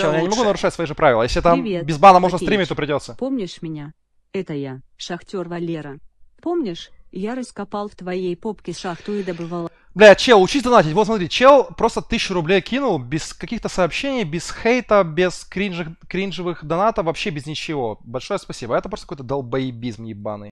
Че, я не могу нарушать свои же правила. Если там Привет, без бана можно Матеич. стримить, то придется. Помнишь меня? Это я, шахтер Валера. Помнишь, я раскопал в твоей попке шахту и добывал... Бля, чел, учись донатить. Вот смотри, чел просто тысячу рублей кинул, без каких-то сообщений, без хейта, без кринжевых кринжевых донатов, вообще без ничего. Большое спасибо. А это просто какой-то долбоебизм ебаный.